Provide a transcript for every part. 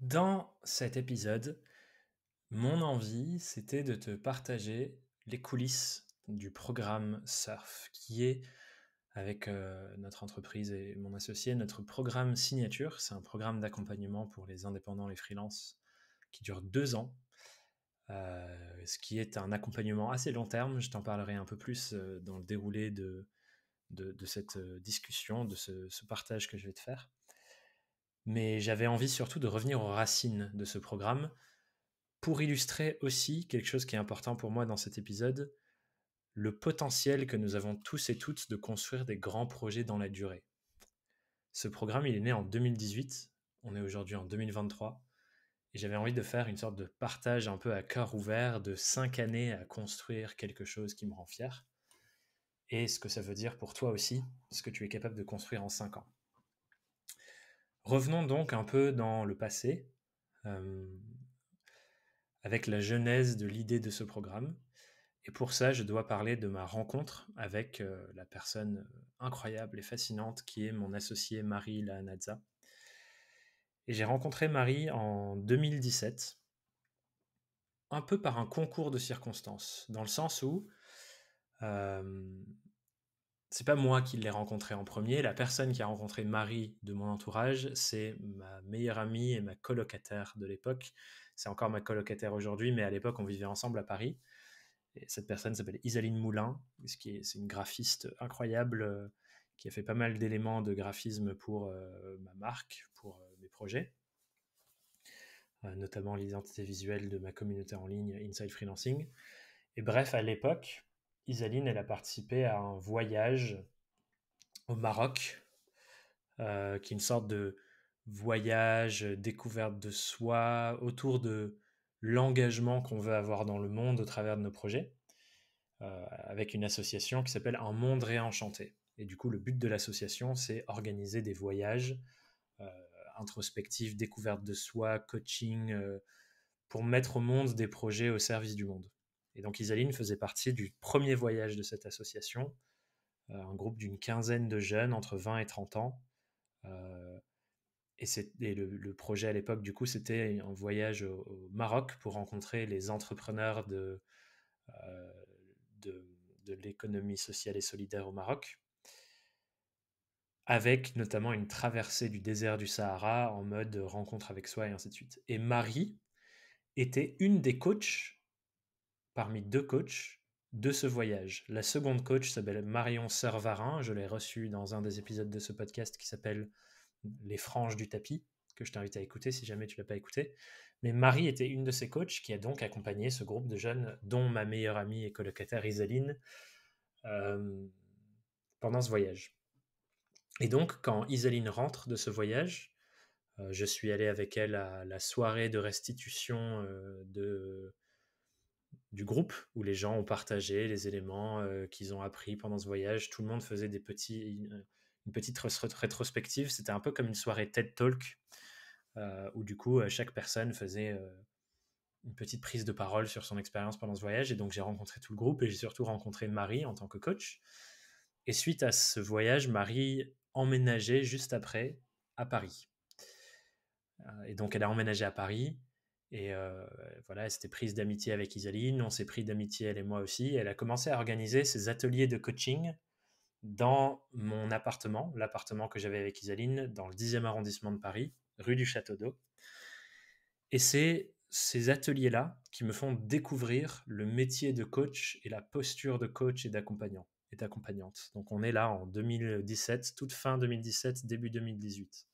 Dans cet épisode, mon envie, c'était de te partager les coulisses du programme Surf, qui est, avec euh, notre entreprise et mon associé, notre programme signature. C'est un programme d'accompagnement pour les indépendants, les freelances, qui dure deux ans, euh, ce qui est un accompagnement assez long terme. Je t'en parlerai un peu plus euh, dans le déroulé de, de, cette discussion, de ce, partage que je vais te faire mais j'avais envie surtout de revenir aux racines de ce programme pour illustrer aussi quelque chose qui est important pour moi dans cet épisode, le potentiel que nous avons tous et toutes de construire des grands projets dans la durée. Ce programme, il est né en 2018, on est aujourd'hui en 2023, et j'avais envie de faire une sorte de partage un peu à cœur ouvert de cinq années à construire quelque chose qui me rend fier, et ce que ça veut dire pour toi aussi, ce que tu es capable de construire en cinq ans. Revenons donc un peu dans le passé, euh, avec la genèse de l'idée de ce programme. Et pour ça, je dois parler de ma rencontre avec euh, la personne incroyable et fascinante qui est mon associée Marie Lahanadza. Et j'ai rencontré Marie en 2017, un peu par un concours de circonstances, dans le sens où euh, c'est pas moi qui l'ai rencontré en premier. La personne qui a rencontré Marie de mon entourage, c'est ma meilleure amie et ma colocataire de l'époque. C'est encore ma colocataire aujourd'hui, mais à l'époque, on vivait ensemble à Paris. cette personne s'appelle Isaline Moulin, ce qui est, c'est une graphiste incroyable euh, qui a fait pas mal d'éléments de graphisme pour euh, ma marque, pour euh, mes projets, notamment l'identité visuelle de ma communauté en ligne Inside Freelancing. Et bref, à l'époque, Isaline, elle a participé à un voyage au Maroc, euh, qui est une sorte de voyage, euh, découverte de soi, autour de l'engagement qu'on veut avoir dans le monde au travers de nos projets, euh, avec une association qui s'appelle Un Monde Réenchanté. Et du coup, le but de l'association, c'est organiser des voyages introspectifs, découverte de soi, coaching, pour mettre au monde des projets au service du monde. Et donc Isaline faisait partie du premier voyage de cette association, euh, un groupe d'une quinzaine de jeunes entre 20 et 30 ans. Euh, et, le, projet à l'époque, du coup, c'était un voyage au, Maroc pour rencontrer les entrepreneurs de, euh, de, de l'économie sociale et solidaire au Maroc avec notamment une traversée du désert du Sahara en mode rencontre avec soi et ainsi de suite. Et Marie était une des coachs parmi deux coachs de ce voyage. La seconde coach s'appelle Marion Servarin. Je l'ai reçue dans un des épisodes de ce podcast qui s'appelle Les franges du tapis, que je t'invite à écouter si jamais tu l'as pas écouté. Mais Marie était une de ces coachs qui a donc accompagné ce groupe de jeunes, dont ma meilleure amie et colocataire Isaline, euh, pendant ce voyage. Et donc, quand Isaline rentre de ce voyage, euh, je suis allé avec elle à la soirée de restitution euh, de du groupe où les gens ont partagé les éléments euh, qu'ils ont appris pendant ce voyage. Tout le monde faisait des petits, une, euh, petite rétrospective. C'était un peu comme une soirée TED Talk euh, où du coup chaque personne faisait une petite prise de parole sur son expérience pendant ce voyage. Et donc j'ai rencontré tout le groupe et j'ai surtout rencontré Marie en tant que coach. Et suite à ce voyage, Marie emménageait juste après à Paris. Et donc elle a emménagé à Paris et euh, voilà, elle s'était prise d'amitié avec Isaline, on s'est pris d'amitié elle et moi aussi. Elle a commencé à organiser ses ateliers de coaching dans mon appartement, l'appartement que j'avais avec Isaline, dans le 10e arrondissement de Paris, rue du Château d'Eau. Et c'est ces ateliers-là qui me font découvrir le métier de coach et la posture de coach et d'accompagnant et d'accompagnante. Donc on est là en 2017, toute fin 2017, début 2018.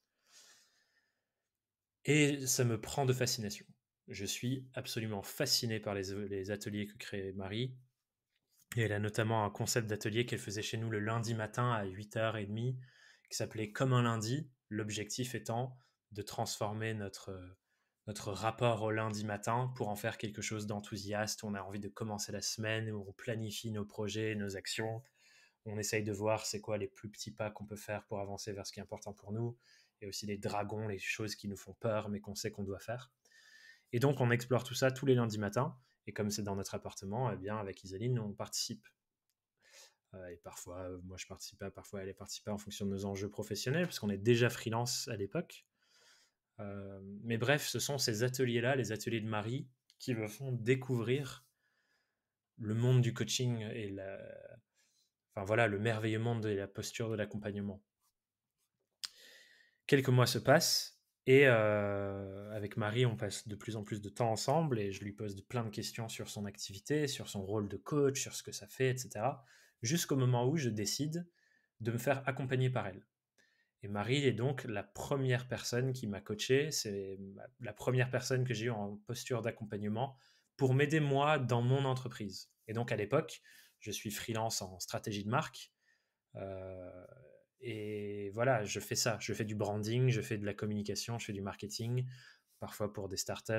Et ça me prend de fascination je suis absolument fasciné par les, ateliers que crée Marie. Et elle a notamment un concept d'atelier qu'elle faisait chez nous le lundi matin à 8h30, qui s'appelait Comme un lundi, l'objectif étant de transformer notre, notre rapport au lundi matin pour en faire quelque chose d'enthousiaste. On a envie de commencer la semaine, on planifie nos projets, nos actions. On essaye de voir c'est quoi les plus petits pas qu'on peut faire pour avancer vers ce qui est important pour nous, et aussi les dragons, les choses qui nous font peur mais qu'on sait qu'on doit faire. Et donc, on explore tout ça tous les lundis matins. Et comme c'est dans notre appartement, eh bien, avec Isaline, on participe. Euh, et parfois, euh, moi, je participe pas, parfois, elle est participée en fonction de nos enjeux professionnels, parce qu'on est déjà freelance à l'époque. Euh, mais bref, ce sont ces ateliers-là, les ateliers de Marie, qui me font découvrir le monde du coaching et la... enfin, voilà, le merveilleux monde de la posture de l'accompagnement. Quelques mois se passent, et euh, avec Marie, on passe de plus en plus de temps ensemble et je lui pose plein de questions sur son activité, sur son rôle de coach, sur ce que ça fait, etc. Jusqu'au moment où je décide de me faire accompagner par elle. Et Marie est donc la première personne qui m'a coaché, c'est la première personne que j'ai eue en posture d'accompagnement pour m'aider moi dans mon entreprise. Et donc à l'époque, je suis freelance en stratégie de marque. Euh, et voilà, je fais ça. Je fais du branding, je fais de la communication, je fais du marketing, parfois pour des startups,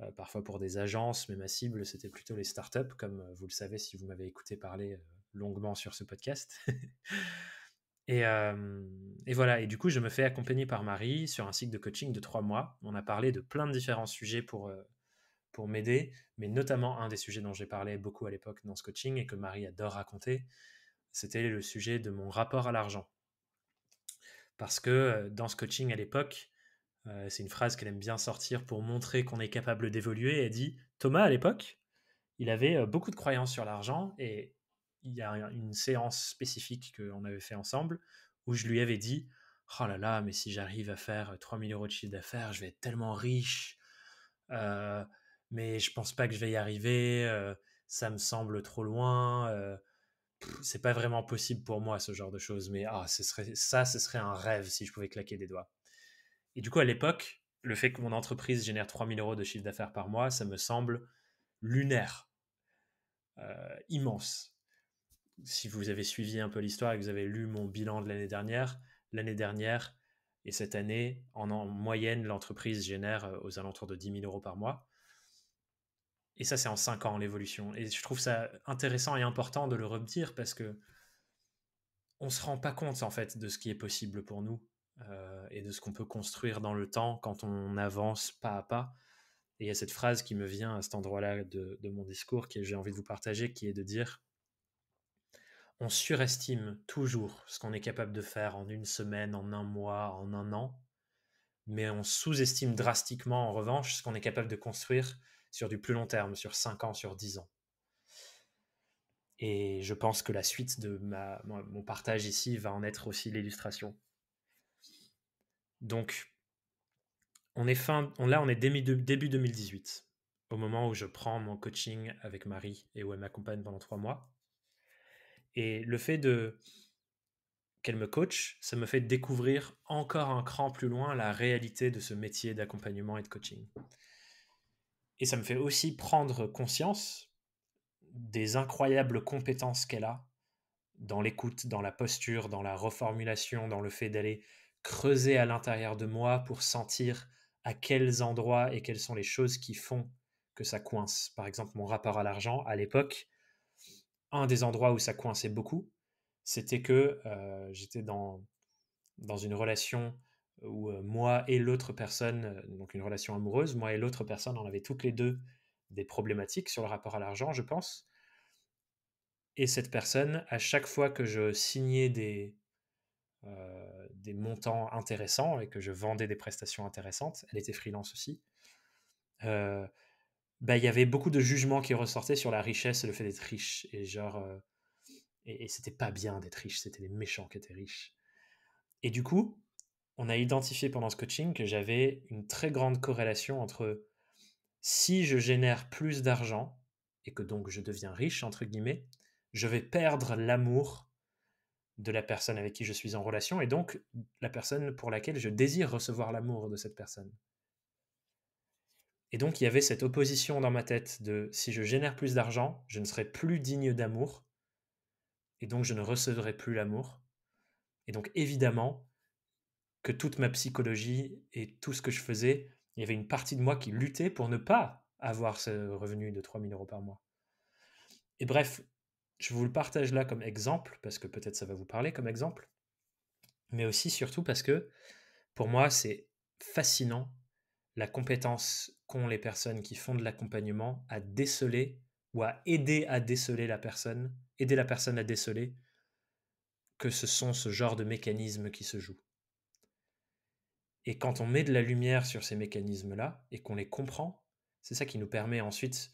euh, parfois pour des agences, mais ma cible, c'était plutôt les startups, comme euh, vous le savez si vous m'avez écouté parler euh, longuement sur ce podcast. et, voilà, et du coup, je me fais accompagner par Marie sur un cycle de coaching de trois mois. On a parlé de plein de différents sujets pour, pour m'aider, mais notamment un des sujets dont j'ai parlé beaucoup à l'époque dans ce coaching et que Marie adore raconter, c'était le sujet de mon rapport à l'argent. Parce que euh, dans ce coaching à l'époque, euh, c'est une phrase qu'elle aime bien sortir pour montrer qu'on est capable d'évoluer. Elle dit Thomas, à l'époque, il avait euh, beaucoup de croyances sur l'argent et il y a une séance spécifique qu'on avait fait ensemble où je lui avais dit Oh là là, mais si j'arrive à faire 3000 euros de chiffre d'affaires, je vais être tellement riche, mais je pense pas que je vais y arriver, ça me semble trop loin, c'est pas vraiment possible pour moi ce genre de choses, mais ah, ce serait, ça, ce serait un rêve si je pouvais claquer des doigts. Et du coup, à l'époque, le fait que mon entreprise génère 3000 euros de chiffre d'affaires par mois, ça me semble lunaire, euh, immense. Si vous avez suivi un peu l'histoire et que vous avez lu mon bilan de l'année dernière, l'année dernière et cette année, en, en moyenne, l'entreprise génère euh, aux alentours de 10 000 euros par mois. Et ça, c'est en 5 ans l'évolution. Et je trouve ça intéressant et important de le redire parce que on se rend pas compte en fait de ce qui est possible pour nous euh, et de ce qu'on peut construire dans le temps quand on avance pas à pas. Et il y a cette phrase qui me vient à cet endroit-là de, de, mon discours que j'ai envie de vous partager, qui est de dire on surestime toujours ce qu'on est capable de faire en une semaine, en un mois, en un an, mais on sous-estime drastiquement en revanche ce qu'on est capable de construire sur du plus long terme, sur 5 ans, sur 10 ans. Et je pense que la suite de mon partage ici va en être aussi l'illustration. Donc, on est fin, on, là, on est début, 2018, au moment où je prends mon coaching avec Marie et où elle m'accompagne pendant trois mois. Et le fait de qu'elle me coach, ça me fait découvrir encore un cran plus loin la réalité de ce métier d'accompagnement et de coaching. Et ça me fait aussi prendre conscience des incroyables compétences qu'elle a dans l'écoute, dans la posture, dans la reformulation, dans le fait d'aller creuser à l'intérieur de moi pour sentir à quels endroits et quelles sont les choses qui font que ça coince. Par exemple, mon rapport à l'argent à l'époque, un des endroits où ça coinçait beaucoup, c'était que euh, j'étais dans une relation où euh, moi et l'autre personne, euh, donc une relation amoureuse, moi et l'autre personne, on avait toutes les deux des problématiques sur le rapport à l'argent, je pense. Et cette personne, à chaque fois que je signais des, euh, montants intéressants et que je vendais des prestations intéressantes, elle était freelance aussi, bah, il y avait beaucoup de jugements qui ressortaient sur la richesse et le fait d'être riche. Et genre, et, et c'était pas bien d'être riche, c'était les méchants qui étaient riches. Et du coup, on a identifié pendant ce coaching que j'avais une très grande corrélation entre si je génère plus d'argent et que donc je deviens riche, entre guillemets, je vais perdre l'amour de la personne avec qui je suis en relation et donc la personne pour laquelle je désire recevoir l'amour de cette personne. Et donc il y avait cette opposition dans ma tête de si je génère plus d'argent, je ne serai plus digne d'amour et donc je ne recevrai plus l'amour. Et donc évidemment, que toute ma psychologie et tout ce que je faisais, il y avait une partie de moi qui luttait pour ne pas avoir ce revenu de 3000 euros par mois. Et bref, je vous le partage là comme exemple, parce que peut-être ça va vous parler comme exemple, mais aussi surtout parce que pour moi, c'est fascinant la compétence qu'ont les personnes qui font de l'accompagnement à déceler ou à aider à déceler la personne, aider la personne à déceler que ce sont ce genre de mécanismes qui se jouent. Et quand on met de la lumière sur ces mécanismes-là et qu'on les comprend, c'est ça qui nous permet ensuite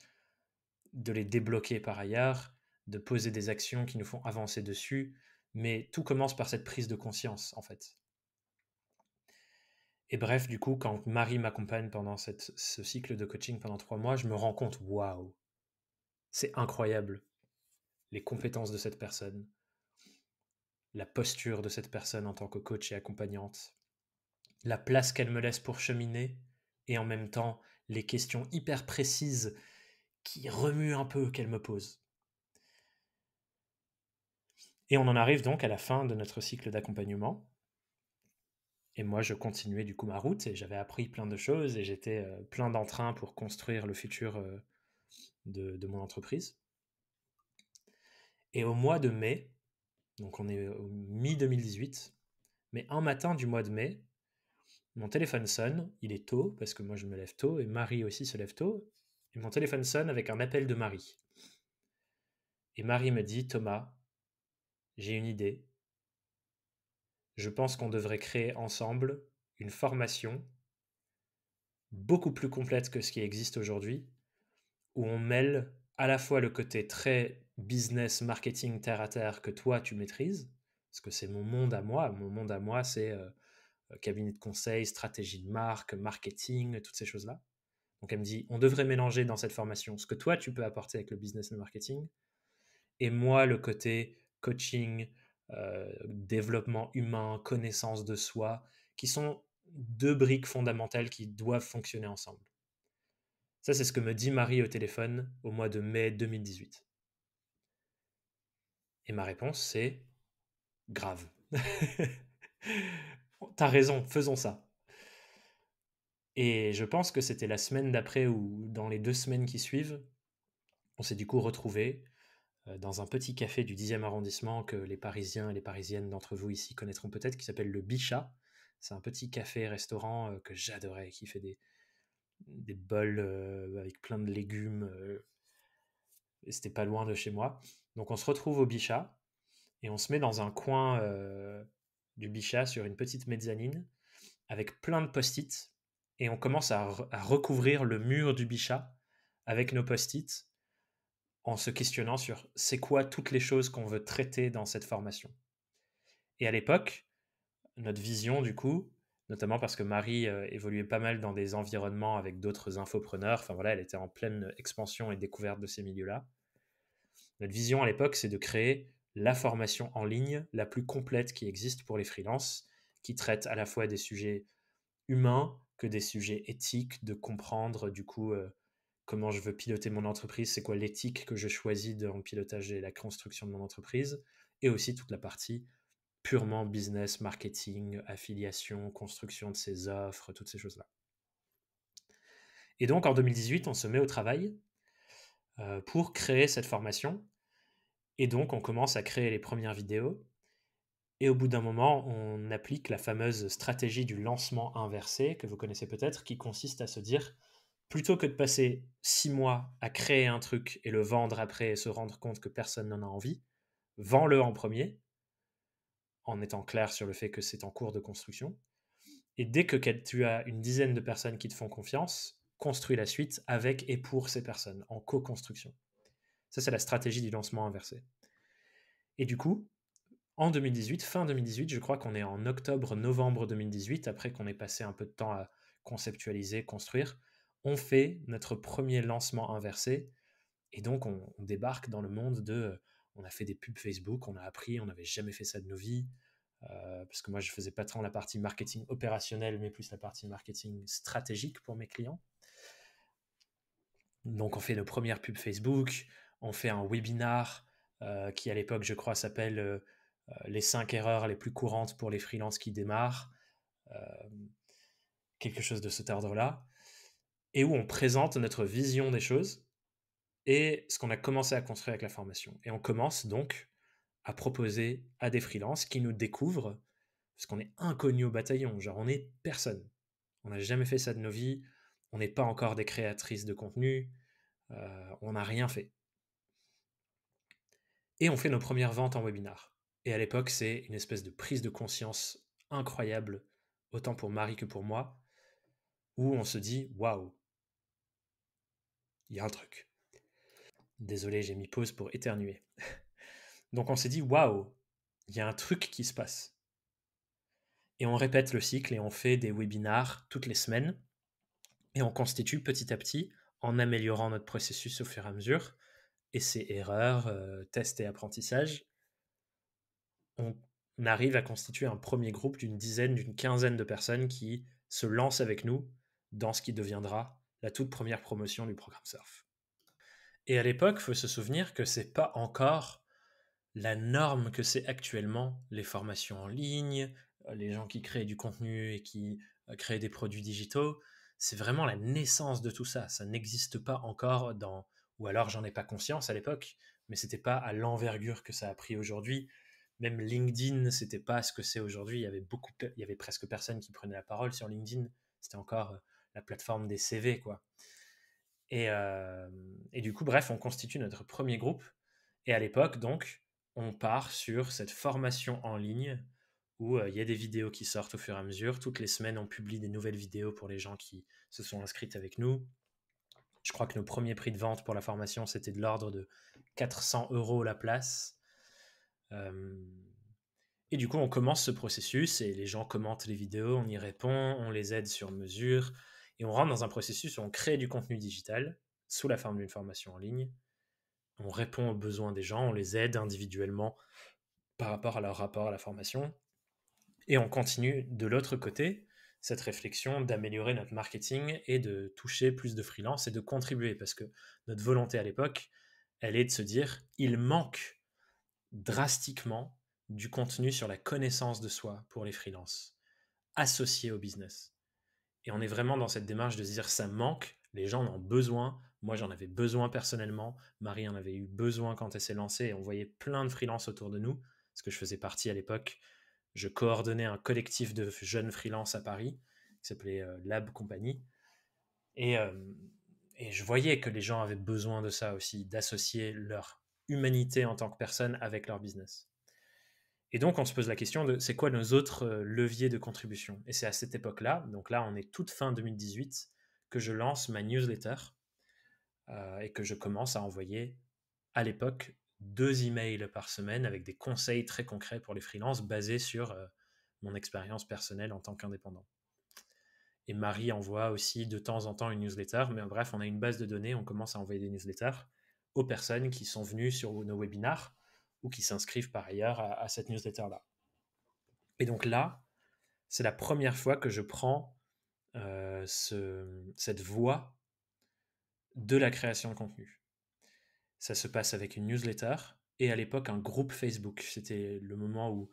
de les débloquer par ailleurs, de poser des actions qui nous font avancer dessus. Mais tout commence par cette prise de conscience, en fait. Et bref, du coup, quand Marie m'accompagne pendant ce cycle de coaching pendant trois mois, je me rends compte, waouh, c'est incroyable les compétences de cette personne, la posture de cette personne en tant que coach et accompagnante, la place qu'elle me laisse pour cheminer, et en même temps les questions hyper précises qui remuent un peu qu'elle me pose. Et on en arrive donc à la fin de notre cycle d'accompagnement. Et moi, je continuais du coup ma route et j'avais appris plein de choses et j'étais euh, plein d'entrain pour construire le futur euh, de, de, mon entreprise. Et au mois de mai, donc on est au mi-2018, mais un matin du mois de mai, mon téléphone sonne, il est tôt, parce que moi je me lève tôt, et Marie aussi se lève tôt. Et mon téléphone sonne avec un appel de Marie. Et Marie me dit, Thomas, j'ai une idée. Je pense qu'on devrait créer ensemble une formation beaucoup plus complète que ce qui existe aujourd'hui, où on mêle à la fois le côté très business, marketing, terre à terre que toi tu maîtrises, parce que c'est mon monde à moi. Mon monde à moi, c'est euh, euh, cabinet de conseil, stratégie de marque, marketing, toutes ces choses-là. Donc elle me dit, on devrait mélanger dans cette formation ce que toi tu peux apporter avec le business et le marketing, et moi le côté coaching, euh, développement humain, connaissance de soi, qui sont deux briques fondamentales qui doivent fonctionner ensemble. Ça, c'est ce que me dit Marie au téléphone au mois de mai 2018. Et ma réponse, c'est grave. T'as raison, faisons ça. Et je pense que c'était la semaine d'après ou dans les deux semaines qui suivent, on s'est du coup retrouvé euh, dans un petit café du 10e arrondissement que les Parisiens et les Parisiennes d'entre vous ici connaîtront peut-être, qui s'appelle le Bichat. C'est un petit café-restaurant euh, que j'adorais, qui fait des, des bols euh, avec plein de légumes. C'était pas loin de chez moi. Donc on se retrouve au Bichat et on se met dans un coin du bichat sur une petite mezzanine avec plein de post-it et on commence à, recouvrir le mur du bichat avec nos post-it en se questionnant sur c'est quoi toutes les choses qu'on veut traiter dans cette formation. Et à l'époque, notre vision du coup, notamment parce que Marie euh, évoluait pas mal dans des environnements avec d'autres infopreneurs, enfin voilà, elle était en pleine expansion et découverte de ces milieux-là. Notre vision à l'époque, c'est de créer la formation en ligne la plus complète qui existe pour les freelances, qui traite à la fois des sujets humains que des sujets éthiques, de comprendre du coup euh, comment je veux piloter mon entreprise, c'est quoi l'éthique que je choisis dans le pilotage et la construction de mon entreprise, et aussi toute la partie purement business, marketing, affiliation, construction de ses offres, toutes ces choses-là. Et donc en 2018, on se met au travail euh, pour créer cette formation et donc, on commence à créer les premières vidéos. Et au bout d'un moment, on applique la fameuse stratégie du lancement inversé que vous connaissez peut-être, qui consiste à se dire, plutôt que de passer six mois à créer un truc et le vendre après et se rendre compte que personne n'en a envie, vends-le en premier, en étant clair sur le fait que c'est en cours de construction. Et dès que tu as une dizaine de personnes qui te font confiance, construis la suite avec et pour ces personnes, en co-construction. Ça, c'est la stratégie du lancement inversé. Et du coup, en 2018, fin 2018, je crois qu'on est en octobre-novembre 2018, après qu'on ait passé un peu de temps à conceptualiser, construire, on fait notre premier lancement inversé. Et donc, on, débarque dans le monde de. On a fait des pubs Facebook, on a appris, on n'avait jamais fait ça de nos vies. Euh, parce que moi, je faisais pas tant la partie marketing opérationnelle, mais plus la partie marketing stratégique pour mes clients. Donc, on fait nos premières pubs Facebook, on fait un webinar euh, qui à l'époque, je crois, s'appelle euh, euh, Les cinq erreurs les plus courantes pour les freelances qui démarrent, quelque chose de cet ordre-là, et où on présente notre vision des choses et ce qu'on a commencé à construire avec la formation. Et on commence donc à proposer à des freelances qui nous découvrent, parce qu'on est inconnu au bataillon, genre on est personne. On n'a jamais fait ça de nos vies, on n'est pas encore des créatrices de contenu, on n'a rien fait. Et on fait nos premières ventes en webinar. Et à l'époque, c'est une espèce de prise de conscience incroyable, autant pour Marie que pour moi, où on se dit waouh, il y a un truc. Désolé, j'ai mis pause pour éternuer. Donc on s'est dit waouh, il y a un truc qui se passe. Et on répète le cycle et on fait des webinars toutes les semaines. Et on constitue petit à petit, en améliorant notre processus au fur et à mesure, essais-erreurs, tests et apprentissages, on arrive à constituer un premier groupe d'une dizaine, d'une quinzaine de personnes qui se lancent avec nous dans ce qui deviendra la toute première promotion du programme Surf. Et à l'époque, il faut se souvenir que c'est pas encore la norme que c'est actuellement les formations en ligne, les gens qui créent du contenu et qui créent des produits digitaux. C'est vraiment la naissance de tout ça. Ça n'existe pas encore dans ou alors j'en ai pas conscience à l'époque, mais c'était pas à l'envergure que ça a pris aujourd'hui. Même LinkedIn, c'était pas ce que c'est aujourd'hui. Il y avait beaucoup, il y avait presque personne qui prenait la parole sur LinkedIn. C'était encore euh, la plateforme des CV, quoi. Et, euh, et, du coup, bref, on constitue notre premier groupe. Et à l'époque, donc, on part sur cette formation en ligne où euh, il y a des vidéos qui sortent au fur et à mesure. Toutes les semaines, on publie des nouvelles vidéos pour les gens qui se sont inscrits avec nous. Je crois que nos premiers prix de vente pour la formation, c'était de l'ordre de 400 euros la place. Euh, et du coup, on commence ce processus et les gens commentent les vidéos, on y répond, on les aide sur mesure et on rentre dans un processus où on crée du contenu digital sous la forme d'une formation en ligne. On répond aux besoins des gens, on les aide individuellement par rapport à leur rapport à la formation et on continue de l'autre côté cette réflexion d'améliorer notre marketing et de toucher plus de freelance et de contribuer parce que notre volonté à l'époque, elle est de se dire il manque drastiquement du contenu sur la connaissance de soi pour les freelances associés au business. Et on est vraiment dans cette démarche de se dire ça manque, les gens en ont besoin. Moi, j'en avais besoin personnellement. Marie en avait eu besoin quand elle s'est lancée et on voyait plein de freelances autour de nous, parce que je faisais partie à l'époque je coordonnais un collectif de jeunes freelances à Paris qui s'appelait euh, Lab Company. Et, euh, et je voyais que les gens avaient besoin de ça aussi, d'associer leur humanité en tant que personne avec leur business. Et donc, on se pose la question de c'est quoi nos autres euh, leviers de contribution Et c'est à cette époque-là, donc là, on est toute fin 2018, que je lance ma newsletter et que je commence à envoyer à l'époque deux emails par semaine avec des conseils très concrets pour les freelances basés sur euh, mon expérience personnelle en tant qu'indépendant. Et Marie envoie aussi de temps en temps une newsletter, mais bref, on a une base de données, on commence à envoyer des newsletters aux personnes qui sont venues sur nos webinars ou qui s'inscrivent par ailleurs à, cette newsletter-là. Et donc là, c'est la première fois que je prends euh, ce, cette voie de la création de contenu ça se passe avec une newsletter et à l'époque un groupe Facebook. C'était le moment où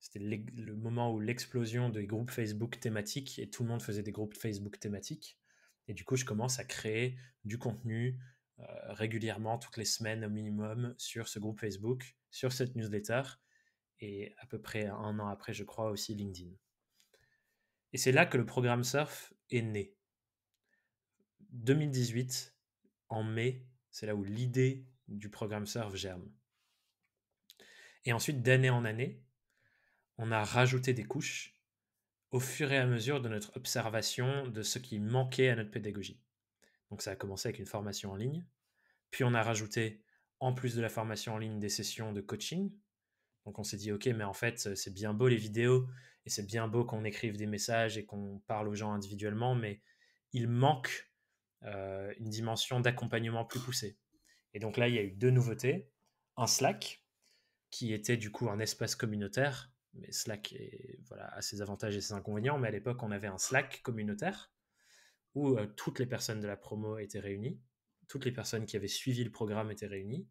c'était le moment où l'explosion des groupes Facebook thématiques et tout le monde faisait des groupes Facebook thématiques. Et du coup, je commence à créer du contenu euh, régulièrement, toutes les semaines au minimum, sur ce groupe Facebook, sur cette newsletter, et à peu près un an après, je crois, aussi LinkedIn. Et c'est là que le programme Surf est né. 2018, en mai, c'est là où l'idée du programme Surf germe. Et ensuite, d'année en année, on a rajouté des couches au fur et à mesure de notre observation de ce qui manquait à notre pédagogie. Donc ça a commencé avec une formation en ligne, puis on a rajouté, en plus de la formation en ligne, des sessions de coaching. Donc on s'est dit, ok, mais en fait, c'est bien beau les vidéos, et c'est bien beau qu'on écrive des messages et qu'on parle aux gens individuellement, mais il manque euh, une dimension d'accompagnement plus poussée. Et donc là, il y a eu deux nouveautés. Un Slack, qui était du coup un espace communautaire, mais Slack est, voilà, a ses avantages et ses inconvénients, mais à l'époque, on avait un Slack communautaire où euh, toutes les personnes de la promo étaient réunies, toutes les personnes qui avaient suivi le programme étaient réunies.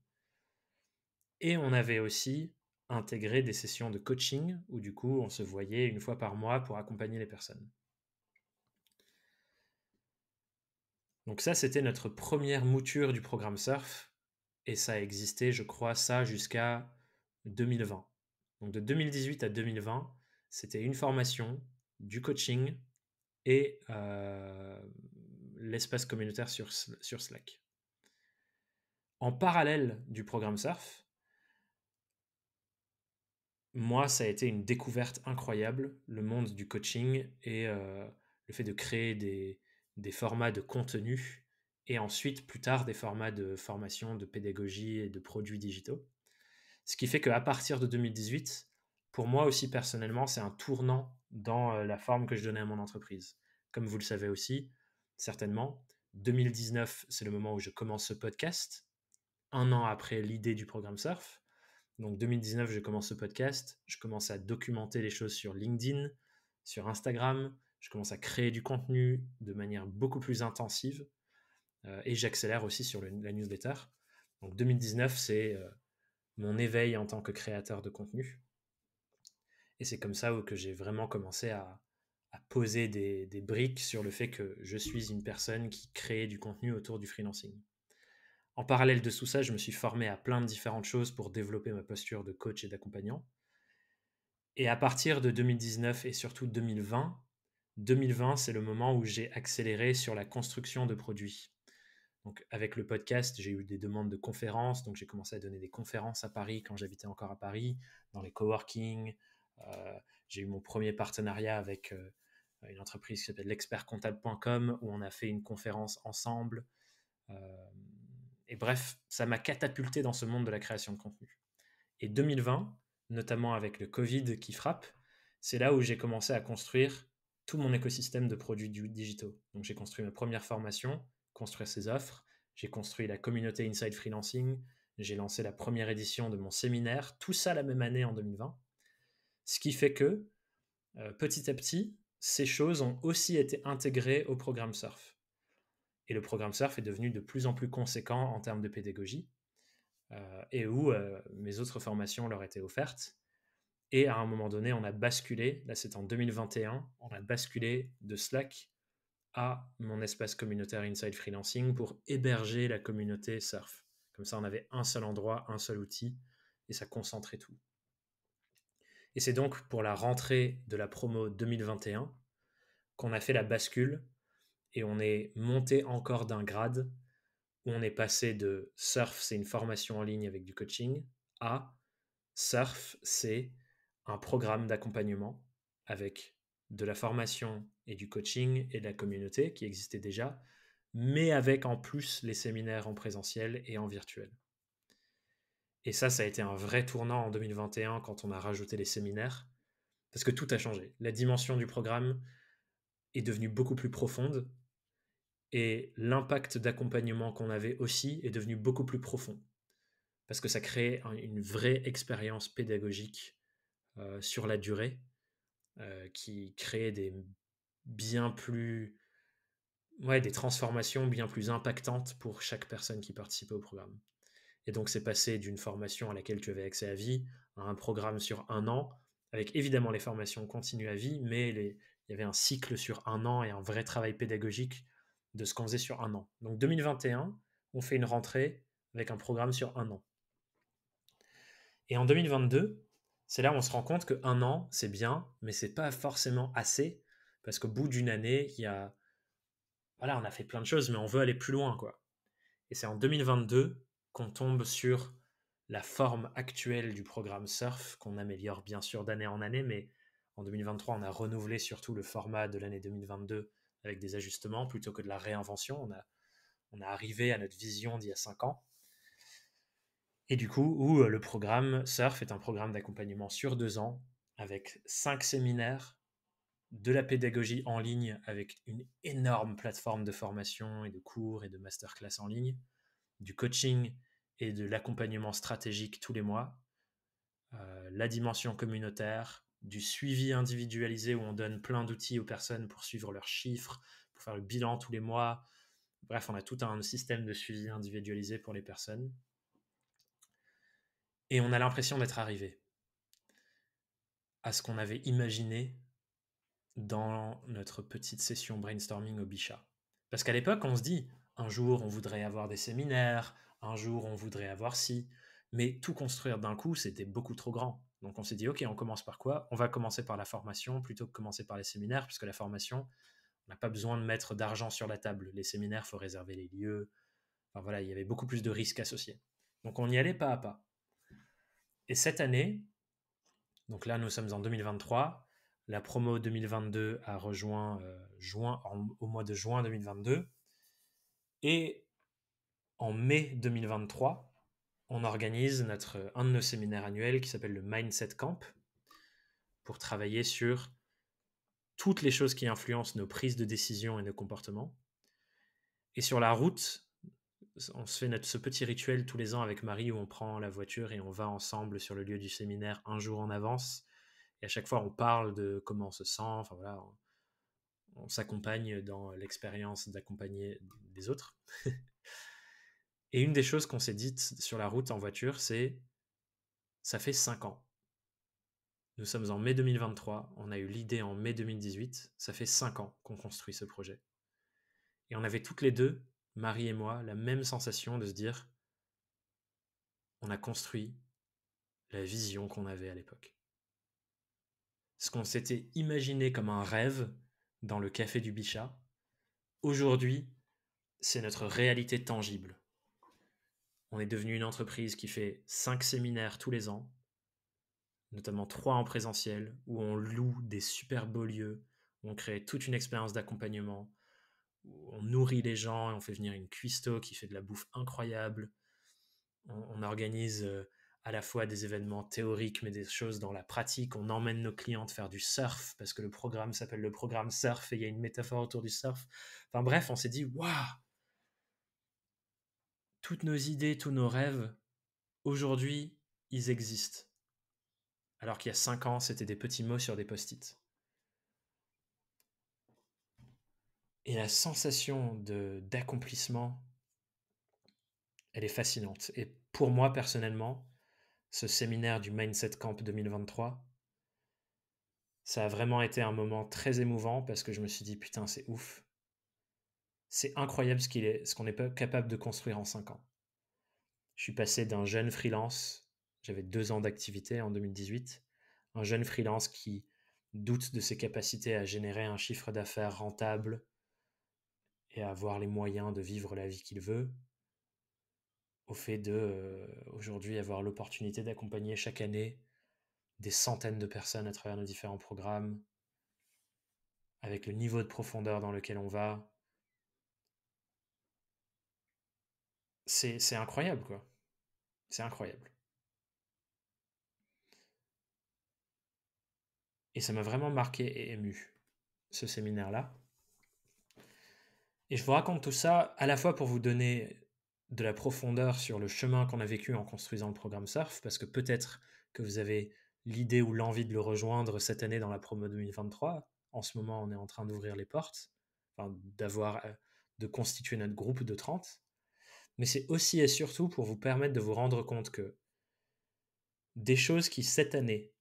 Et on avait aussi intégré des sessions de coaching où du coup on se voyait une fois par mois pour accompagner les personnes. Donc ça, c'était notre première mouture du programme Surf, et ça a existé, je crois, ça jusqu'à 2020. Donc de 2018 à 2020, c'était une formation, du coaching et euh, l'espace communautaire sur, sur Slack. En parallèle du programme Surf, moi, ça a été une découverte incroyable, le monde du coaching et euh, le fait de créer des, des formats de contenu et ensuite plus tard des formats de formation, de pédagogie et de produits digitaux. Ce qui fait qu'à partir de 2018, pour moi aussi personnellement, c'est un tournant dans euh, la forme que je donnais à mon entreprise. Comme vous le savez aussi, certainement, 2019, c'est le moment où je commence ce podcast, un an après l'idée du programme Surf. Donc 2019, je commence ce podcast, je commence à documenter les choses sur LinkedIn, sur Instagram, je commence à créer du contenu de manière beaucoup plus intensive euh, et j'accélère aussi sur la newsletter. Donc 2019, c'est euh, mon éveil en tant que créateur de contenu. Et c'est comme ça que j'ai vraiment commencé à, poser des, des, briques sur le fait que je suis une personne qui crée du contenu autour du freelancing. En parallèle de tout ça, je me suis formé à plein de différentes choses pour développer ma posture de coach et d'accompagnant. Et à partir de 2019 et surtout 2020, 2020, c'est le moment où j'ai accéléré sur la construction de produits. Donc, avec le podcast, j'ai eu des demandes de conférences. Donc, j'ai commencé à donner des conférences à Paris quand j'habitais encore à Paris, dans les coworking. Euh, j'ai eu mon premier partenariat avec euh, une entreprise qui s'appelle l'expertcomptable.com où on a fait une conférence ensemble. Euh, et bref, ça m'a catapulté dans ce monde de la création de contenu. Et 2020, notamment avec le Covid qui frappe, c'est là où j'ai commencé à construire tout mon écosystème de produits digitaux. Donc j'ai construit ma première formation, construire ses offres, j'ai construit la communauté Inside Freelancing, j'ai lancé la première édition de mon séminaire, tout ça la même année en 2020. Ce qui fait que, euh, petit à petit, ces choses ont aussi été intégrées au programme Surf. Et le programme Surf est devenu de plus en plus conséquent en termes de pédagogie, euh, et où euh, mes autres formations leur étaient offertes, et à un moment donné, on a basculé, là c'est en 2021, on a basculé de Slack à mon espace communautaire Inside Freelancing pour héberger la communauté Surf. Comme ça, on avait un seul endroit, un seul outil, et ça concentrait tout. Et c'est donc pour la rentrée de la promo 2021 qu'on a fait la bascule et on est monté encore d'un grade où on est passé de surf, c'est une formation en ligne avec du coaching, à surf, c'est un programme d'accompagnement avec de la formation et du coaching et de la communauté qui existait déjà, mais avec en plus les séminaires en présentiel et en virtuel. Et ça, ça a été un vrai tournant en 2021 quand on a rajouté les séminaires, parce que tout a changé. La dimension du programme est devenue beaucoup plus profonde, et l'impact d'accompagnement qu'on avait aussi est devenu beaucoup plus profond, parce que ça crée une vraie expérience pédagogique euh, sur la durée euh, qui créait des bien plus. Ouais, des transformations bien plus impactantes pour chaque personne qui participait au programme. Et donc, c'est passé d'une formation à laquelle tu avais accès à vie à un programme sur un an, avec évidemment les formations continues à vie, mais il y avait un cycle sur un an et un vrai travail pédagogique de ce qu'on faisait sur un an. Donc, 2021, on fait une rentrée avec un programme sur un an. Et en 2022, c'est là où on se rend compte qu'un an, c'est bien, mais c'est pas forcément assez, parce qu'au bout d'une année, il y a... Voilà, on a fait plein de choses, mais on veut aller plus loin, quoi. Et c'est en 2022 qu'on tombe sur la forme actuelle du programme Surf, qu'on améliore bien sûr d'année en année, mais en 2023, on a renouvelé surtout le format de l'année 2022 avec des ajustements plutôt que de la réinvention. On a, on a arrivé à notre vision d'il y a cinq ans. Et du coup, où euh, le programme SURF est un programme d'accompagnement sur deux ans avec cinq séminaires, de la pédagogie en ligne avec une énorme plateforme de formation et de cours et de masterclass en ligne, du coaching et de l'accompagnement stratégique tous les mois, euh, la dimension communautaire, du suivi individualisé où on donne plein d'outils aux personnes pour suivre leurs chiffres, pour faire le bilan tous les mois. Bref, on a tout un système de suivi individualisé pour les personnes. Et on a l'impression d'être arrivé à ce qu'on avait imaginé dans notre petite session brainstorming au Bichat. Parce qu'à l'époque, on se dit, un jour, on voudrait avoir des séminaires, un jour, on voudrait avoir ci, mais tout construire d'un coup, c'était beaucoup trop grand. Donc on s'est dit, OK, on commence par quoi On va commencer par la formation plutôt que commencer par les séminaires, puisque la formation, on n'a pas besoin de mettre d'argent sur la table. Les séminaires, il faut réserver les lieux. Enfin voilà, il y avait beaucoup plus de risques associés. Donc on y allait pas à pas. Et cette année, donc là nous sommes en 2023, la promo 2022 a rejoint euh, juin, au mois de juin 2022. Et en mai 2023, on organise notre, un de nos séminaires annuels qui s'appelle le Mindset Camp pour travailler sur toutes les choses qui influencent nos prises de décision et nos comportements. Et sur la route on se fait notre, ce petit rituel tous les ans avec Marie où on prend la voiture et on va ensemble sur le lieu du séminaire un jour en avance. Et à chaque fois, on parle de comment on se sent. on, s'accompagne dans l'expérience d'accompagner des autres. et une des choses qu'on s'est dites sur la route en voiture, c'est ça fait cinq ans. Nous sommes en mai 2023, on a eu l'idée en mai 2018, ça fait cinq ans qu'on construit ce projet. Et on avait toutes les deux Marie et moi, la même sensation de se dire on a construit la vision qu'on avait à l'époque. Ce qu'on s'était imaginé comme un rêve dans le café du Bichat, aujourd'hui, c'est notre réalité tangible. On est devenu une entreprise qui fait cinq séminaires tous les ans, notamment trois en présentiel, où on loue des super beaux lieux, où on crée toute une expérience d'accompagnement, on nourrit les gens et on fait venir une cuisto qui fait de la bouffe incroyable. On, organise euh, à la fois des événements théoriques, mais des choses dans la pratique. On emmène nos clientes faire du surf parce que le programme s'appelle le programme surf et il y a une métaphore autour du surf. Enfin bref, on s'est dit, waouh, toutes nos idées, tous nos rêves, aujourd'hui, ils existent. Alors qu'il y a cinq ans, c'était des petits mots sur des post-it. Et la sensation de d'accomplissement, elle est fascinante. Et pour moi, personnellement, ce séminaire du Mindset Camp 2023, ça a vraiment été un moment très émouvant parce que je me suis dit, putain, c'est ouf. C'est incroyable ce qu'on est, ce qu'on est capable de construire en cinq ans. Je suis passé d'un jeune freelance, j'avais deux ans d'activité en 2018, un jeune freelance qui doute de ses capacités à générer un chiffre d'affaires rentable, et avoir les moyens de vivre la vie qu'il veut, au fait de euh, aujourd'hui avoir l'opportunité d'accompagner chaque année des centaines de personnes à travers nos différents programmes, avec le niveau de profondeur dans lequel on va. C'est incroyable, quoi. C'est incroyable. Et ça m'a vraiment marqué et ému, ce séminaire-là. Et je vous raconte tout ça à la fois pour vous donner de la profondeur sur le chemin qu'on a vécu en construisant le programme SURF, parce que peut-être que vous avez l'idée ou l'envie de le rejoindre cette année dans la promo 2023. En ce moment, on est en train d'ouvrir les portes, enfin, d'avoir, euh, de constituer notre groupe de 30. Mais c'est aussi et surtout pour vous permettre de vous rendre compte que des choses qui, cette année,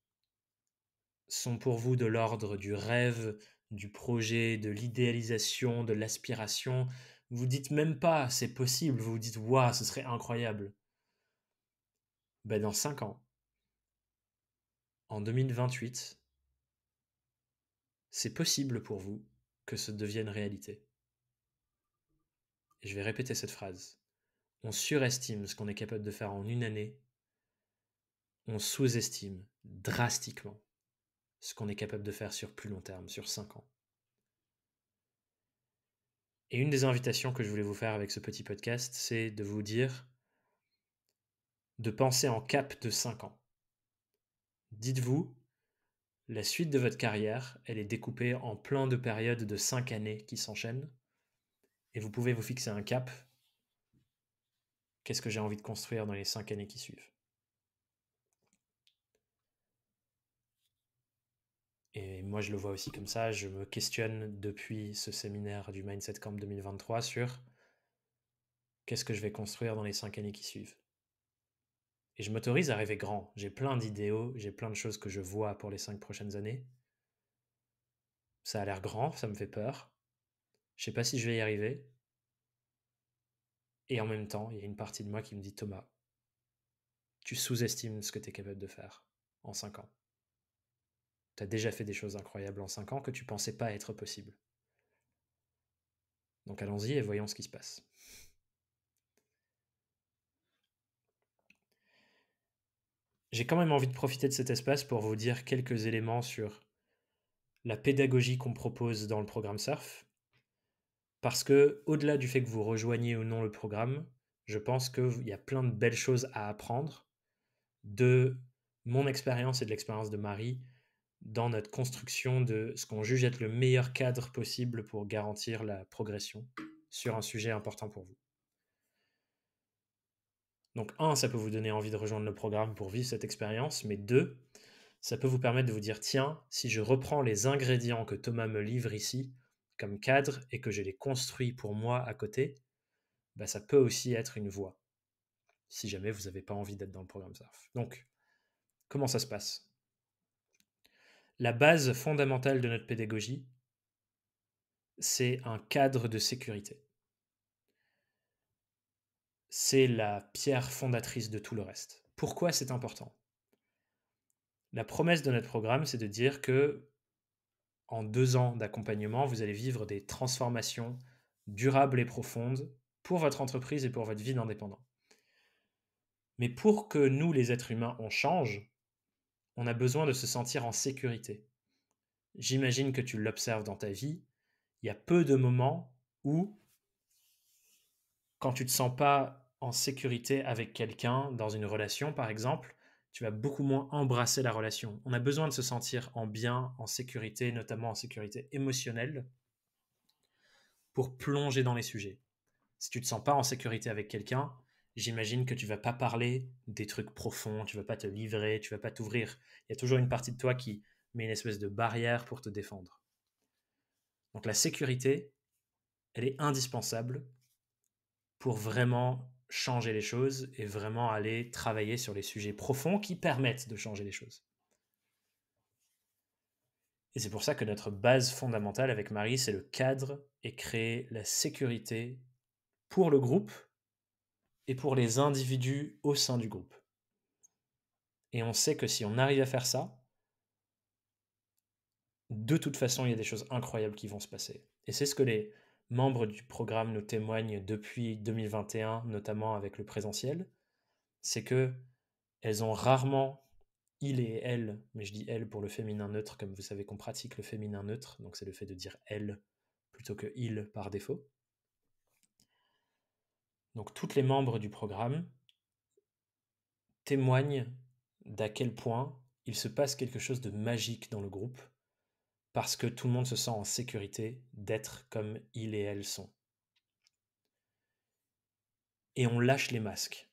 sont pour vous de l'ordre du rêve, du projet, de l'idéalisation, de l'aspiration. Vous dites même pas c'est possible, vous vous dites waouh, ce serait incroyable. Ben dans 5 ans, en 2028, c'est possible pour vous que ce devienne réalité. Et je vais répéter cette phrase. On surestime ce qu'on est capable de faire en une année, on sous-estime drastiquement ce qu'on est capable de faire sur plus long terme, sur 5 ans. Et une des invitations que je voulais vous faire avec ce petit podcast, c'est de vous dire de penser en cap de 5 ans. Dites-vous, la suite de votre carrière, elle est découpée en plein de périodes de 5 années qui s'enchaînent, et vous pouvez vous fixer un cap. Qu'est-ce que j'ai envie de construire dans les 5 années qui suivent Et moi, je le vois aussi comme ça. Je me questionne depuis ce séminaire du Mindset Camp 2023 sur qu'est-ce que je vais construire dans les cinq années qui suivent. Et je m'autorise à rêver grand. J'ai plein d'idéaux, j'ai plein de choses que je vois pour les cinq prochaines années. Ça a l'air grand, ça me fait peur. Je sais pas si je vais y arriver. Et en même temps, il y a une partie de moi qui me dit Thomas, tu sous-estimes ce que tu es capable de faire en cinq ans tu as déjà fait des choses incroyables en 5 ans que tu pensais pas être possible. Donc allons-y et voyons ce qui se passe. J'ai quand même envie de profiter de cet espace pour vous dire quelques éléments sur la pédagogie qu'on propose dans le programme SURF. Parce que, au-delà du fait que vous rejoignez ou non le programme, je pense qu'il y a plein de belles choses à apprendre de mon expérience et de l'expérience de Marie dans notre construction de ce qu'on juge être le meilleur cadre possible pour garantir la progression sur un sujet important pour vous. Donc, un, ça peut vous donner envie de rejoindre le programme pour vivre cette expérience, mais deux, ça peut vous permettre de vous dire tiens, si je reprends les ingrédients que Thomas me livre ici comme cadre et que je les construis pour moi à côté, bah, ça peut aussi être une voie si jamais vous n'avez pas envie d'être dans le programme SARF. Donc, comment ça se passe la base fondamentale de notre pédagogie, c'est un cadre de sécurité. C'est la pierre fondatrice de tout le reste. Pourquoi c'est important La promesse de notre programme, c'est de dire que en deux ans d'accompagnement, vous allez vivre des transformations durables et profondes pour votre entreprise et pour votre vie d'indépendant. Mais pour que nous, les êtres humains, on change, on a besoin de se sentir en sécurité. J'imagine que tu l'observes dans ta vie. Il y a peu de moments où, quand tu ne te sens pas en sécurité avec quelqu'un, dans une relation par exemple, tu vas beaucoup moins embrasser la relation. On a besoin de se sentir en bien, en sécurité, notamment en sécurité émotionnelle, pour plonger dans les sujets. Si tu ne te sens pas en sécurité avec quelqu'un, j'imagine que tu vas pas parler des trucs profonds, tu vas pas te livrer, tu vas pas t'ouvrir. Il y a toujours une partie de toi qui met une espèce de barrière pour te défendre. Donc la sécurité, elle est indispensable pour vraiment changer les choses et vraiment aller travailler sur les sujets profonds qui permettent de changer les choses. Et c'est pour ça que notre base fondamentale avec Marie, c'est le cadre et créer la sécurité pour le groupe et pour les individus au sein du groupe. Et on sait que si on arrive à faire ça, de toute façon, il y a des choses incroyables qui vont se passer. Et c'est ce que les membres du programme nous témoignent depuis 2021, notamment avec le présentiel, c'est que elles ont rarement, il et elle, mais je dis elle pour le féminin neutre, comme vous savez qu'on pratique le féminin neutre, donc c'est le fait de dire elle plutôt que il par défaut. Donc toutes les membres du programme témoignent d'à quel point il se passe quelque chose de magique dans le groupe, parce que tout le monde se sent en sécurité d'être comme il et elle sont. Et on lâche les masques.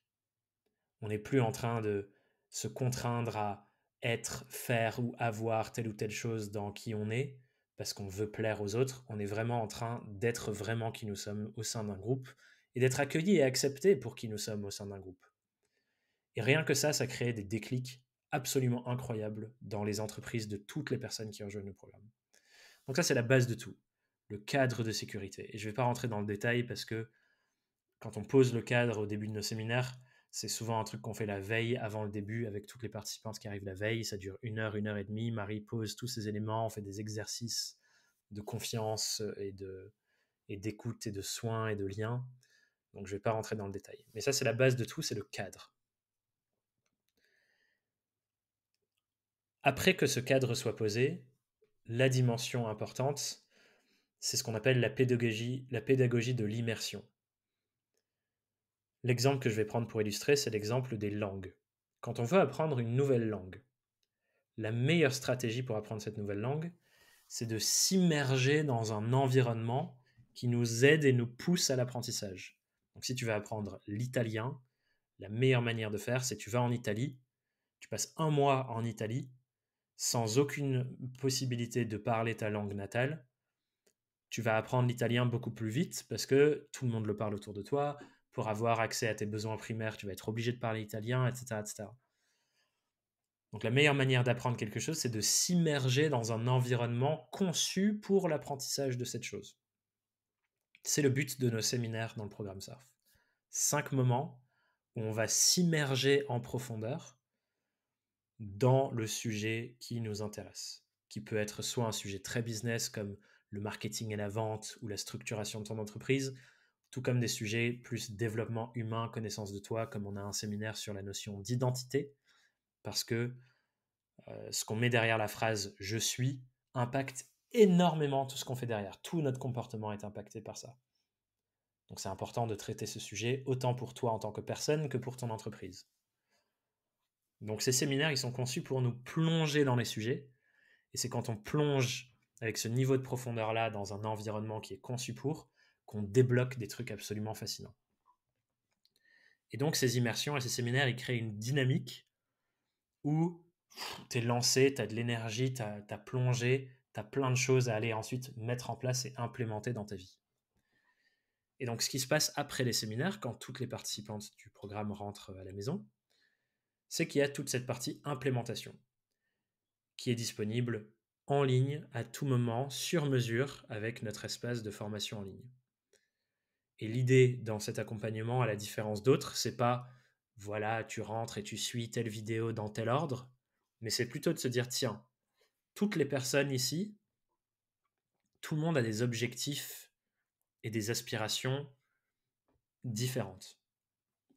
On n'est plus en train de se contraindre à être, faire ou avoir telle ou telle chose dans qui on est, parce qu'on veut plaire aux autres. On est vraiment en train d'être vraiment qui nous sommes au sein d'un groupe, et d'être accueillis et acceptés pour qui nous sommes au sein d'un groupe. Et rien que ça, ça crée des déclics absolument incroyables dans les entreprises de toutes les personnes qui rejoignent le programme. Donc ça, c'est la base de tout, le cadre de sécurité. Et je ne vais pas rentrer dans le détail parce que quand on pose le cadre au début de nos séminaires, c'est souvent un truc qu'on fait la veille avant le début avec toutes les participantes qui arrivent la veille. Ça dure une heure, une heure et demie. Marie pose tous ces éléments, on fait des exercices de confiance et de et d'écoute et de soins et de liens. Donc je ne vais pas rentrer dans le détail. Mais ça, c'est la base de tout, c'est le cadre. Après que ce cadre soit posé, la dimension importante, c'est ce qu'on appelle la pédagogie, la pédagogie de l'immersion. L'exemple que je vais prendre pour illustrer, c'est l'exemple des langues. Quand on veut apprendre une nouvelle langue, la meilleure stratégie pour apprendre cette nouvelle langue, c'est de s'immerger dans un environnement qui nous aide et nous pousse à l'apprentissage. Donc si tu veux apprendre l'italien, la meilleure manière de faire, c'est tu vas en Italie, tu passes un mois en Italie sans aucune possibilité de parler ta langue natale. Tu vas apprendre l'italien beaucoup plus vite parce que tout le monde le parle autour de toi. Pour avoir accès à tes besoins primaires, tu vas être obligé de parler italien, etc. etc. Donc la meilleure manière d'apprendre quelque chose, c'est de s'immerger dans un environnement conçu pour l'apprentissage de cette chose. C'est le but de nos séminaires dans le programme Surf. Cinq moments où on va s'immerger en profondeur dans le sujet qui nous intéresse, qui peut être soit un sujet très business comme le marketing et la vente ou la structuration de ton entreprise, tout comme des sujets plus développement humain, connaissance de toi, comme on a un séminaire sur la notion d'identité, parce que euh, ce qu'on met derrière la phrase je suis impacte énormément tout ce qu'on fait derrière. Tout notre comportement est impacté par ça. Donc c'est important de traiter ce sujet autant pour toi en tant que personne que pour ton entreprise. Donc ces séminaires, ils sont conçus pour nous plonger dans les sujets. Et c'est quand on plonge avec ce niveau de profondeur-là dans un environnement qui est conçu pour, qu'on débloque des trucs absolument fascinants. Et donc ces immersions et ces séminaires, ils créent une dynamique où tu es lancé, tu as de l'énergie, tu as, plongé, tu as plein de choses à aller ensuite mettre en place et implémenter dans ta vie. Et donc, ce qui se passe après les séminaires, quand toutes les participantes du programme rentrent à la maison, c'est qu'il y a toute cette partie implémentation qui est disponible en ligne à tout moment, sur mesure, avec notre espace de formation en ligne. Et l'idée dans cet accompagnement, à la différence d'autres, c'est pas voilà, tu rentres et tu suis telle vidéo dans tel ordre, mais c'est plutôt de se dire tiens, toutes les personnes ici, tout le monde a des objectifs et des aspirations différentes.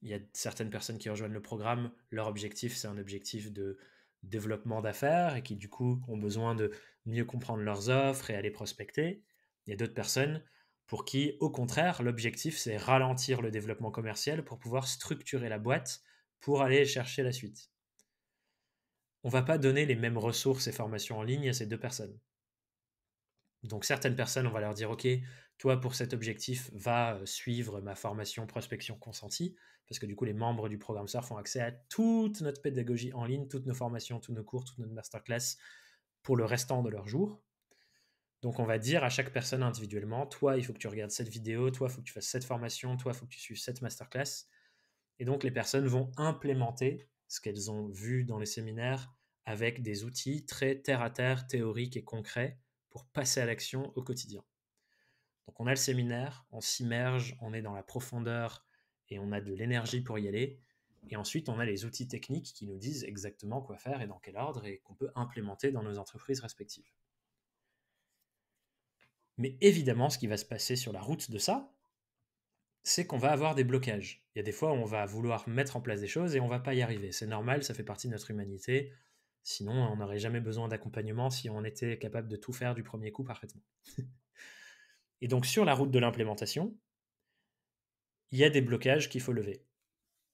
Il y a certaines personnes qui rejoignent le programme, leur objectif, c'est un objectif de développement d'affaires et qui du coup ont besoin de mieux comprendre leurs offres et aller prospecter. Il y a d'autres personnes pour qui, au contraire, l'objectif, c'est ralentir le développement commercial pour pouvoir structurer la boîte pour aller chercher la suite on va pas donner les mêmes ressources et formations en ligne à ces deux personnes. Donc certaines personnes, on va leur dire, OK, toi pour cet objectif, va euh, suivre ma formation prospection consentie, parce que du coup les membres du programme SURF ont accès à toute notre pédagogie en ligne, toutes nos formations, tous nos cours, toutes nos masterclass pour le restant de leur jour. Donc on va dire à chaque personne individuellement, toi il faut que tu regardes cette vidéo, toi il faut que tu fasses cette formation, toi il faut que tu suives cette masterclass. Et donc les personnes vont implémenter ce qu'elles ont vu dans les séminaires, avec des outils très terre-à-terre, théoriques et concrets pour passer à l'action au quotidien. Donc on a le séminaire, on s'immerge, on est dans la profondeur et on a de l'énergie pour y aller. Et ensuite, on a les outils techniques qui nous disent exactement quoi faire et dans quel ordre et qu'on peut implémenter dans nos entreprises respectives. Mais évidemment, ce qui va se passer sur la route de ça, c'est qu'on va avoir des blocages. Il y a des fois où on va vouloir mettre en place des choses et on va pas y arriver. C'est normal, ça fait partie de notre humanité. Sinon, on n'aurait jamais besoin d'accompagnement si on était capable de tout faire du premier coup parfaitement. Et donc sur la route de l'implémentation, il y a des blocages qu'il faut lever.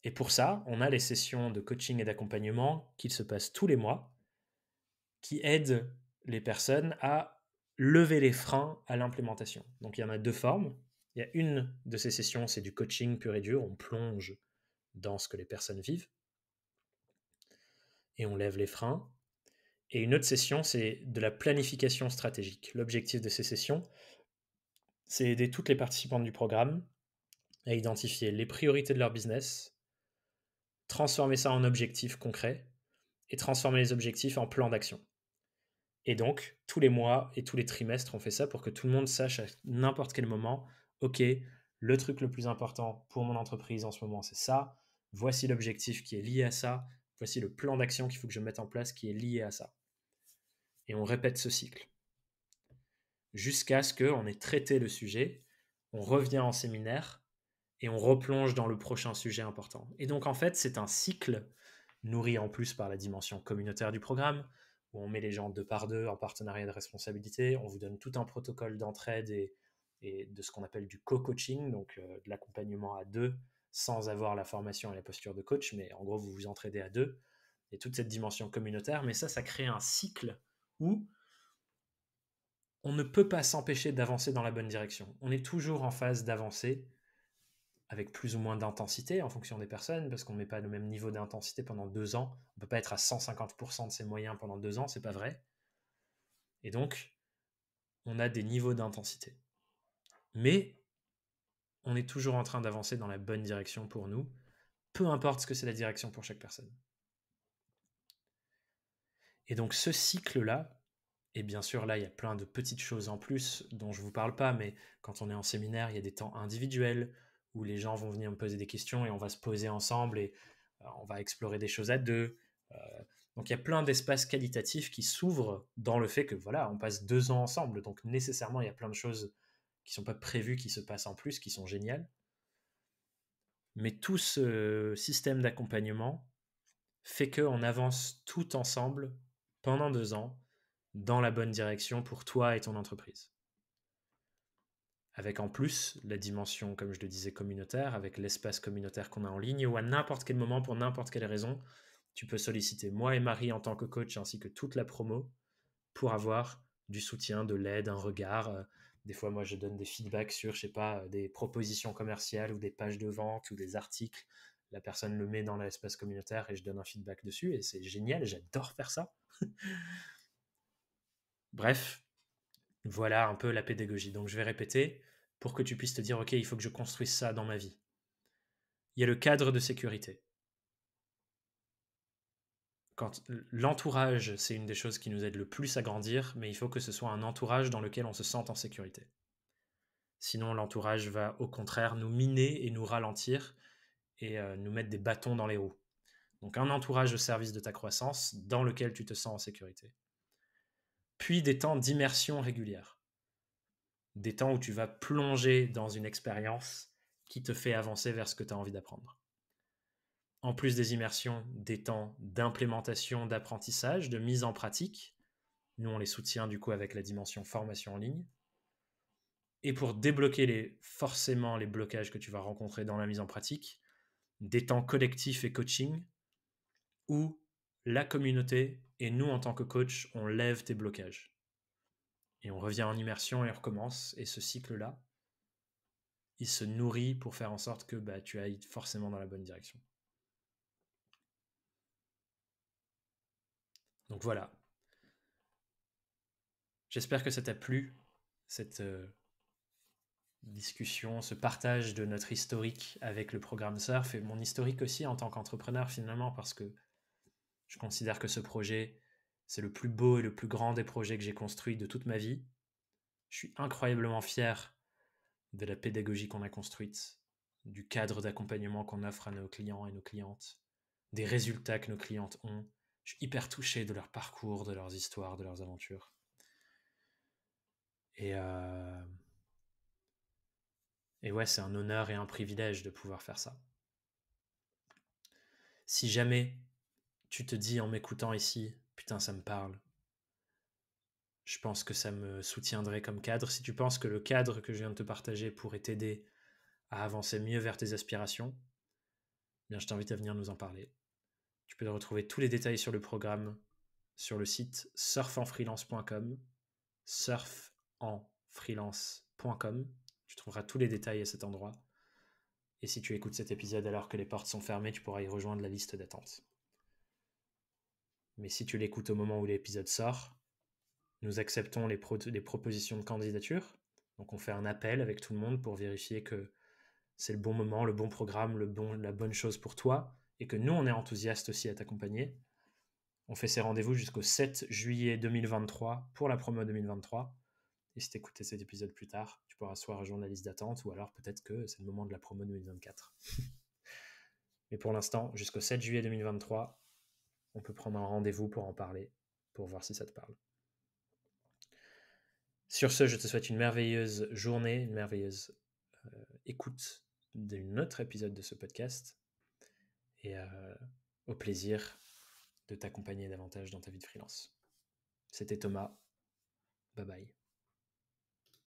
Et pour ça, on a les sessions de coaching et d'accompagnement qui se passent tous les mois, qui aident les personnes à lever les freins à l'implémentation. Donc il y en a deux formes. Il y a une de ces sessions, c'est du coaching pur et dur, on plonge dans ce que les personnes vivent et on lève les freins. Et une autre session, c'est de la planification stratégique. L'objectif de ces sessions, c'est aider toutes les participantes du programme à identifier les priorités de leur business, transformer ça en objectifs concrets et transformer les objectifs en plan d'action. Et donc, tous les mois et tous les trimestres, on fait ça pour que tout le monde sache à n'importe quel moment, OK, le truc le plus important pour mon entreprise en ce moment, c'est ça, voici l'objectif qui est lié à ça, voici le plan d'action qu'il faut que je mette en place qui est lié à ça. Et on répète ce cycle. Jusqu'à ce qu'on ait traité le sujet, on revient en séminaire et on replonge dans le prochain sujet important. Et donc en fait, c'est un cycle nourri en plus par la dimension communautaire du programme, où on met les gens deux par deux en partenariat de responsabilité, on vous donne tout un protocole d'entraide et, de ce qu'on appelle du co-coaching, donc euh, de l'accompagnement à deux sans avoir la formation et la posture de coach, mais en gros, vous vous entraidez à deux, et toute cette dimension communautaire, mais ça, ça crée un cycle où on ne peut pas s'empêcher d'avancer dans la bonne direction. On est toujours en phase d'avancer avec plus ou moins d'intensité en fonction des personnes, parce qu'on ne met pas le même niveau d'intensité pendant deux ans. On ne peut pas être à 150% de ses moyens pendant deux ans, c'est pas vrai. Et donc, on a des niveaux d'intensité. Mais on est toujours en train d'avancer dans la bonne direction pour nous, peu importe ce que c'est la direction pour chaque personne. Et donc ce cycle-là, et bien sûr là il y a plein de petites choses en plus dont je ne vous parle pas, mais quand on est en séminaire, il y a des temps individuels où les gens vont venir me poser des questions et on va se poser ensemble et euh, on va explorer des choses à deux. Euh, donc il y a plein d'espaces qualitatifs qui s'ouvrent dans le fait que voilà, on passe deux ans ensemble, donc nécessairement il y a plein de choses qui sont pas prévus qui se passent en plus, qui sont géniales. Mais tout ce système d'accompagnement fait qu'on avance tout ensemble pendant deux ans dans la bonne direction pour toi et ton entreprise. Avec en plus la dimension, comme je le disais, communautaire, avec l'espace communautaire qu'on a en ligne, où à n'importe quel moment, pour n'importe quelle raison, tu peux solliciter moi et Marie en tant que coach ainsi que toute la promo pour avoir du soutien, de l'aide, un regard, euh, des fois, moi, je donne des feedbacks sur, je sais pas, euh, des propositions commerciales ou des pages de vente ou des articles. La personne le met dans l'espace communautaire et je donne un feedback dessus et c'est génial, j'adore faire ça. Bref, voilà un peu la pédagogie. Donc, je vais répéter pour que tu puisses te dire, OK, il faut que je construise ça dans ma vie. Il y a le cadre de sécurité l'entourage, c'est une des choses qui nous aide le plus à grandir, mais il faut que ce soit un entourage dans lequel on se sente en sécurité. Sinon, l'entourage va au contraire nous miner et nous ralentir et euh, nous mettre des bâtons dans les roues. Donc un entourage au service de ta croissance dans lequel tu te sens en sécurité. Puis des temps d'immersion régulière. Des temps où tu vas plonger dans une expérience qui te fait avancer vers ce que tu as envie d'apprendre en plus des immersions, des temps d'implémentation, d'apprentissage, de mise en pratique. Nous, on les soutient du coup avec la dimension formation en ligne. Et pour débloquer les, forcément les blocages que tu vas rencontrer dans la mise en pratique, des temps collectifs et coaching, où la communauté et nous, en tant que coach, on lève tes blocages. Et on revient en immersion et on recommence. Et ce cycle-là, il se nourrit pour faire en sorte que bah, tu ailles forcément dans la bonne direction. Donc voilà. J'espère que ça t'a plu, cette euh, discussion, ce partage de notre historique avec le programme Surf et mon historique aussi en tant qu'entrepreneur finalement, parce que je considère que ce projet, c'est le plus beau et le plus grand des projets que j'ai construit de toute ma vie. Je suis incroyablement fier de la pédagogie qu'on a construite, du cadre d'accompagnement qu'on offre à nos clients et nos clientes, des résultats que nos clientes ont, je suis hyper touché de leur parcours, de leurs histoires, de leurs aventures. Et, euh, et ouais, c'est un honneur et un privilège de pouvoir faire ça. Si jamais tu te dis en m'écoutant ici, putain, ça me parle, je pense que ça me soutiendrait comme cadre. Si tu penses que le cadre que je viens de te partager pourrait t'aider à avancer mieux vers tes aspirations, eh bien, je t'invite à venir nous en parler. Tu peux retrouver tous les détails sur le programme sur le site surfenfreelance.com. Surfenfreelance.com. Tu trouveras tous les détails à cet endroit. Et si tu écoutes cet épisode alors que les portes sont fermées, tu pourras y rejoindre la liste d'attente. Mais si tu l'écoutes au moment où l'épisode sort, nous acceptons les, propositions de candidature. Donc on fait un appel avec tout le monde pour vérifier que c'est le bon moment, le bon programme, le bon, la bonne chose pour toi, et que nous, on est enthousiaste aussi à t'accompagner. On fait ces rendez-vous jusqu'au 7 juillet 2023 pour la promo 2023. Et si tu écoutes cet épisode plus tard, tu pourras soit rejoindre la liste d'attente ou alors peut-être que c'est le moment de la promo 2024. Mais pour l'instant, jusqu'au 7 juillet 2023, on peut prendre un rendez-vous pour en parler, pour voir si ça te parle. Sur ce, je te souhaite une merveilleuse journée, une merveilleuse euh, écoute d'un autre épisode de ce podcast et euh, au plaisir de t'accompagner davantage dans ta vie de freelance. C'était Thomas. Bye bye.